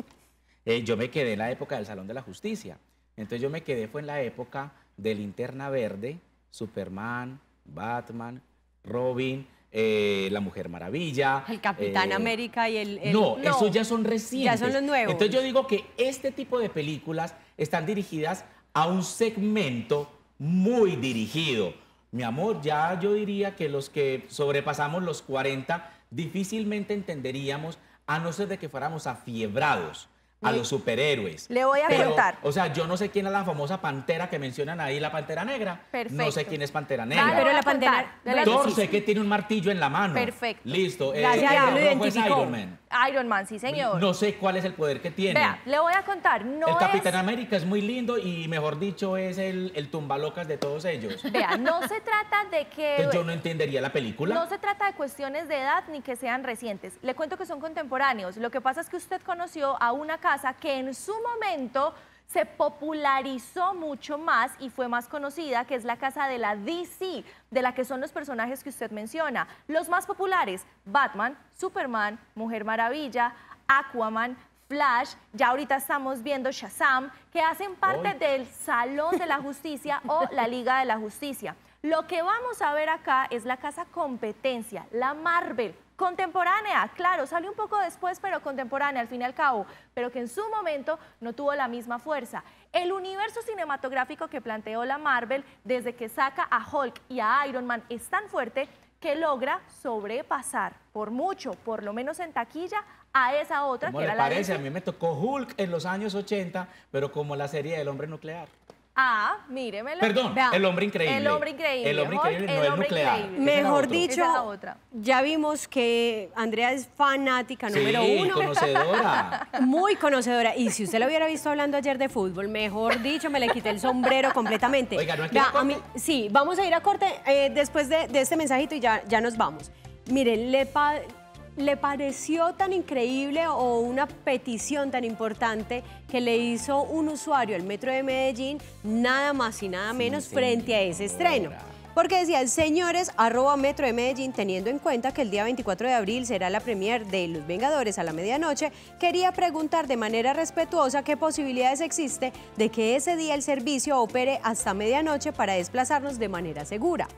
eh, yo me quedé en la época del Salón de la Justicia. Entonces yo me quedé fue en la época de Linterna Verde, Superman, Batman, Robin, eh, La Mujer Maravilla. El Capitán eh, América y el, No, no, esos ya son recientes. Ya son los nuevos. Entonces yo digo que este tipo de películas están dirigidas a un segmento muy dirigido. Mi amor, ya yo diría que los que sobrepasamos los 40 difícilmente entenderíamos a no ser de que fuéramos afiebrados a los superhéroes. Le voy a contar. O sea, yo no sé quién es la famosa pantera que mencionan ahí, la pantera negra. Perfecto. No sé quién es pantera negra. Ah, pero la pantera. Yo sé que tiene un martillo en la mano. Perfecto. Listo. Eh, Gracias. Iron Man. Iron Man, sí, señor. No sé cuál es el poder que tiene. Vea, le voy a contar. No el Capitán América es muy lindo y, mejor dicho, es el, tumba tumbalocas de todos ellos. Vea, no se trata de que. yo no entendería la película. No se trata de cuestiones de edad ni que sean recientes. Le cuento que son contemporáneos. Lo que pasa es que usted conoció a una casa que en su momento se popularizó mucho más y fue más conocida, que es la casa de la DC, de la que son los personajes que usted menciona. Los más populares, Batman, Superman, Mujer Maravilla, Aquaman, Flash, ya ahorita estamos viendo Shazam, que hacen parte del Salón de la Justicia o la Liga de la Justicia. Lo que vamos a ver acá es la casa competencia, la Marvel, contemporánea, claro, salió un poco después, pero contemporánea al fin y al cabo, pero que en su momento no tuvo la misma fuerza. El universo cinematográfico que planteó la Marvel desde que saca a Hulk y a Iron Man es tan fuerte que logra sobrepasar por mucho, por lo menos en taquilla, a esa otra que era la parece? A mí me tocó Hulk en los años 80, pero como la serie del hombre nuclear. Ah, míremelo. Perdón, El Hombre Increíble. El Hombre Increíble. El Hombre Increíble, no el, nuclear. Mejor dicho, ya vimos que Andrea es fanática número uno. conocedora. Muy conocedora. Y si usted la hubiera visto hablando ayer de fútbol, mejor dicho, me le quité el sombrero completamente. Oiga, ¿no es que Sí, vamos a ir a corte eh, después de, este mensajito y ya, nos vamos. Mire, le, le pareció tan increíble o una petición tan importante que le hizo un usuario al Metro de Medellín, nada más y nada menos, frente a ese estreno? Porque el señores, arroba Metro de Medellín, teniendo en cuenta que el día 24 de abril será la premier de Los Vengadores a la medianoche, quería preguntar de manera respetuosa qué posibilidades existe de que ese día el servicio opere hasta medianoche para desplazarnos de manera segura.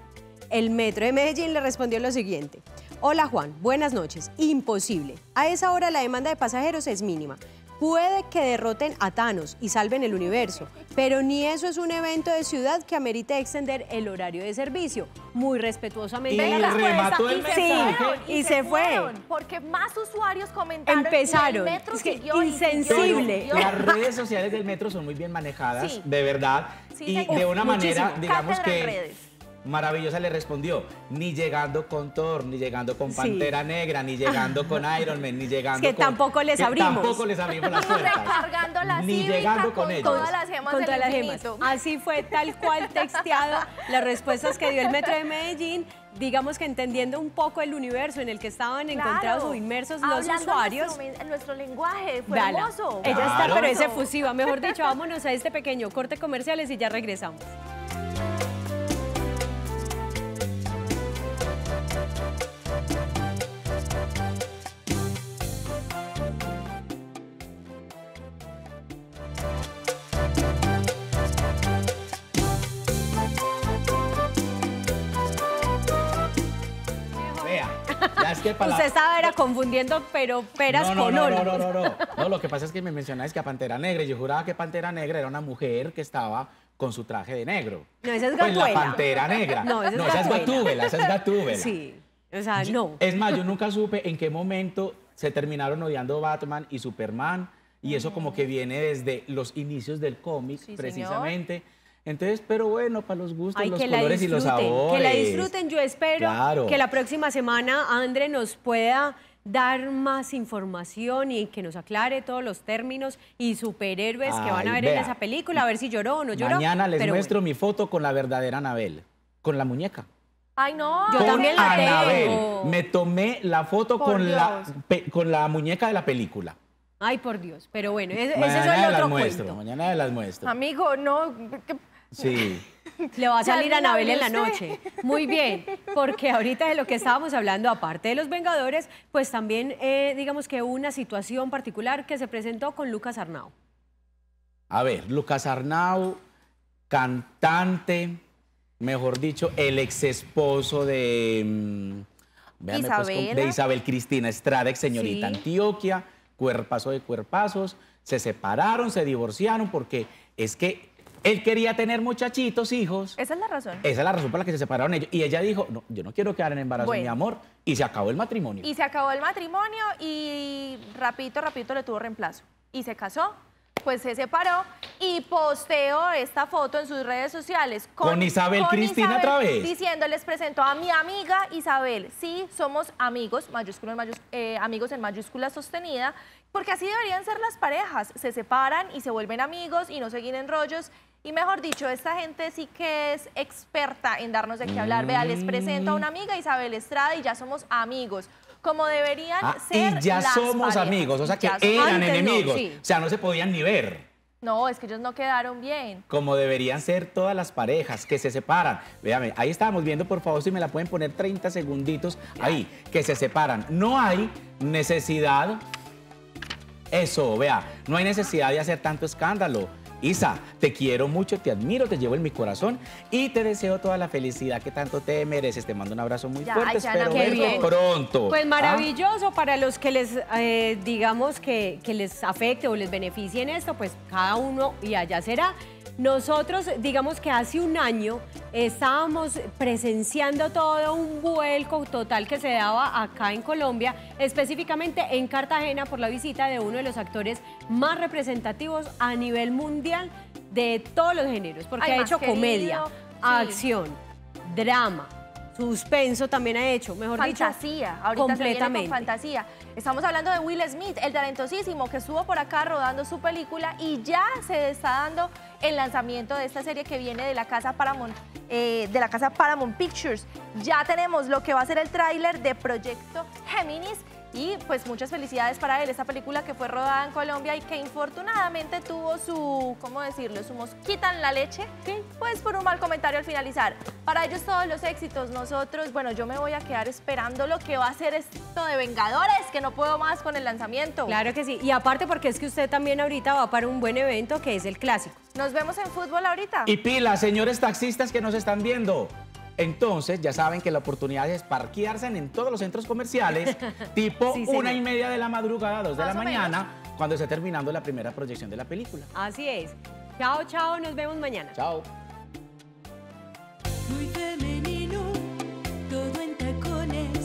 El Metro de Medellín le respondió lo siguiente. Hola Juan, buenas noches. Imposible. A esa hora la demanda de pasajeros es mínima. Puede que derroten a Thanos y salven el universo, pero ni eso es un evento de ciudad que amerite extender el horario de servicio. Muy respetuosamente. Y remató el y, se, fue. porque más usuarios comentaron. Empezaron. el metro que insensible. Las redes sociales del metro son muy bien manejadas, de verdad. y de una manera, digamos que... Maravillosa le respondió, ni llegando con Thor, ni llegando con Pantera Negra, ni llegando con Iron Man, ni llegando que tampoco les abrimos. Tampoco les abrimos las puertas. ni llegando con, todas las gemas todas Así fue tal cual texteado las respuestas que dio el Metro de Medellín digamos que entendiendo un poco el universo en el que estaban encontrados o inmersos los usuarios. Nuestro, lenguaje, fue hermoso. Ella está, pero es efusiva. Mejor dicho, vámonos a este pequeño corte comerciales y ya regresamos. Usted estaba era confundiendo pero peras con no, no, no, no, no, lo que pasa es que me mencionáis que a Pantera Negra y yo juraba que Pantera Negra era una mujer que estaba con su traje de negro. No, esa es pues la Pantera Negra. No, esa es, no, esa es Gatúbela, esa es Sí, o sea, no. Es más, yo nunca supe en qué momento se terminaron odiando Batman y Superman y eso como que viene desde los inicios del cómic precisamente. Entonces, pero bueno, para los gustos, los colores y los sabores. Que la disfruten. Yo espero que la próxima semana Andre nos pueda dar más información y que nos aclare todos los términos y superhéroes que van a ver en esa película, a ver si lloró o no lloró. Mañana les muestro mi foto con la verdadera Anabel, con la muñeca. Ay, no. Yo también la Me tomé la foto con la, con la muñeca de la película. Ay, por Dios. Pero bueno, ese, es el otro las cuento. Mañana las muestro. Amigo, no, Sí. Le va a salir a Anabel en la noche. Muy bien, porque ahorita de lo que estábamos hablando, aparte de los Vengadores, pues también eh, digamos que una situación particular que se presentó con Lucas Arnau. A ver, Lucas Arnau, cantante, mejor dicho, el ex esposo de, mm, pues, de Isabel Cristina Estrada, ex señorita Antioquia, cuerpazo de cuerpazos, se separaron, se divorciaron, porque es que él quería tener muchachitos, hijos. Esa es la razón. Esa es la razón por la que se separaron ellos. Y ella dijo, no, yo no quiero quedar en embarazo, mi amor. Y se acabó el matrimonio. Y se acabó el matrimonio y rapidito, rapidito le tuvo reemplazo. Y se casó, pues se separó y posteó esta foto en sus redes sociales. Con, Isabel Cristina otra vez. Diciendo, les presento a mi amiga Isabel. Sí, somos amigos, mayúsculas, eh, amigos en mayúscula sostenida, porque así deberían ser las parejas. Se separan y se vuelven amigos y no se en rollos y mejor dicho, esta gente sí que es experta en darnos de qué hablar. Vea, les presento a una amiga, Isabel Estrada, y ya somos amigos. Como deberían ah, ser. Y ya somos amigos, o sea que eran enemigos. O sea, no se podían ni ver. No, es que ellos no quedaron bien. Como deberían ser todas las parejas que se separan. Vea, ahí estábamos viendo, por favor, si me la pueden poner 30 segunditos ahí, que se separan. No hay necesidad. Eso, vea, no hay necesidad de hacer tanto escándalo. Isa, te quiero mucho, te admiro, te llevo en mi corazón y te deseo toda la felicidad que tanto te mereces. Te mando un abrazo muy fuerte, espero verte pronto. Pues ¿Ah? maravilloso, para los que les, eh, digamos, que, que les afecte o les beneficie en esto, pues cada uno y allá será. Nosotros, digamos que hace un año, estábamos presenciando todo un vuelco total que se daba acá en Colombia, específicamente en Cartagena por la visita de uno de los actores más representativos a nivel mundial de todos los géneros, porque ha hecho comedia, acción, drama, suspenso también ha hecho, mejor fantasía, dicho, ahorita completamente. fantasía. Estamos hablando de Will Smith, el talentosísimo que estuvo por acá rodando su película y ya se está dando el lanzamiento de esta serie que viene de la casa Paramount, eh, de la casa Paramount Pictures. Ya tenemos lo que va a ser el tráiler de Proyecto Géminis y pues muchas felicidades para él, esta película que fue rodada en Colombia y que infortunadamente tuvo su, ¿cómo decirlo? Su mosquita en la leche, pues por un mal comentario al finalizar. Para ellos todos los éxitos, nosotros, bueno, yo me voy a quedar esperando lo que va a ser esto de Vengadores, que no puedo más con el lanzamiento. Claro que sí, y aparte porque es que usted también ahorita va para un buen evento que es el clásico. Nos vemos en fútbol ahorita. Y pila, señores taxistas que nos están viendo. Entonces, ya saben que la oportunidad es parquearse en todos los centros comerciales, tipo una y media de la madrugada, dos de la mañana, cuando esté terminando la primera proyección de la película. Así es. Chao, chao, nos vemos mañana. Chao. Muy femenino, todo